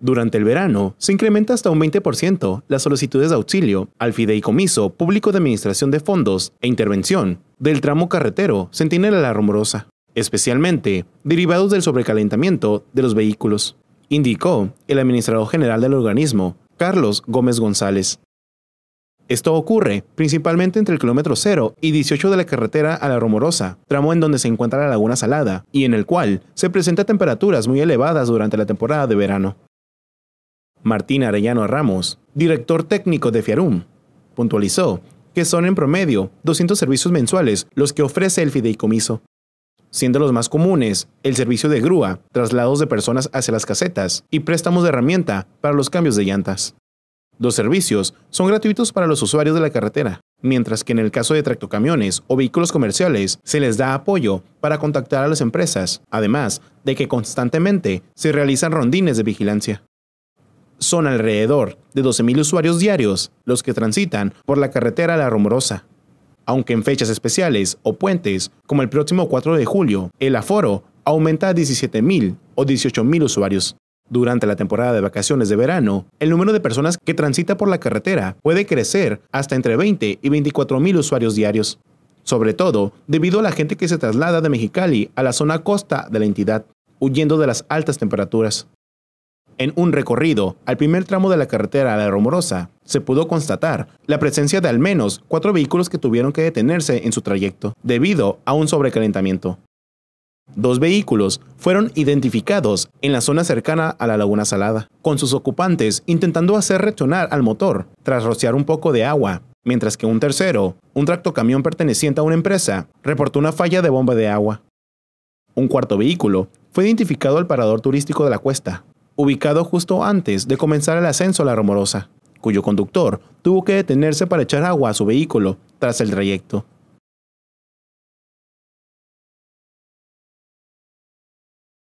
Durante el verano, se incrementa hasta un 20% las solicitudes de auxilio al Fideicomiso Público de Administración de Fondos e Intervención del tramo carretero Centinela La Romorosa, especialmente derivados del sobrecalentamiento de los vehículos, indicó el administrador general del organismo, Carlos Gómez González. Esto ocurre principalmente entre el kilómetro 0 y 18 de la carretera a la Romorosa, tramo en donde se encuentra la Laguna Salada, y en el cual se presentan temperaturas muy elevadas durante la temporada de verano. Martín Arellano Ramos, director técnico de Fiarum, puntualizó que son en promedio 200 servicios mensuales los que ofrece el fideicomiso, siendo los más comunes el servicio de grúa, traslados de personas hacia las casetas y préstamos de herramienta para los cambios de llantas. Los servicios son gratuitos para los usuarios de la carretera, mientras que en el caso de tractocamiones o vehículos comerciales se les da apoyo para contactar a las empresas, además de que constantemente se realizan rondines de vigilancia son alrededor de 12.000 usuarios diarios los que transitan por la carretera La Romorosa, Aunque en fechas especiales o puentes, como el próximo 4 de julio, el aforo aumenta a 17.000 o 18.000 usuarios. Durante la temporada de vacaciones de verano, el número de personas que transita por la carretera puede crecer hasta entre 20 y 24.000 usuarios diarios, sobre todo debido a la gente que se traslada de Mexicali a la zona costa de la entidad, huyendo de las altas temperaturas. En un recorrido al primer tramo de la carretera La Romorosa, se pudo constatar la presencia de al menos cuatro vehículos que tuvieron que detenerse en su trayecto debido a un sobrecalentamiento. Dos vehículos fueron identificados en la zona cercana a la Laguna Salada, con sus ocupantes intentando hacer retornar al motor tras rociar un poco de agua, mientras que un tercero, un tractocamión perteneciente a una empresa, reportó una falla de bomba de agua. Un cuarto vehículo fue identificado al parador turístico de la cuesta, ubicado justo antes de comenzar el ascenso a La Romorosa, cuyo conductor tuvo que detenerse para echar agua a su vehículo tras el trayecto.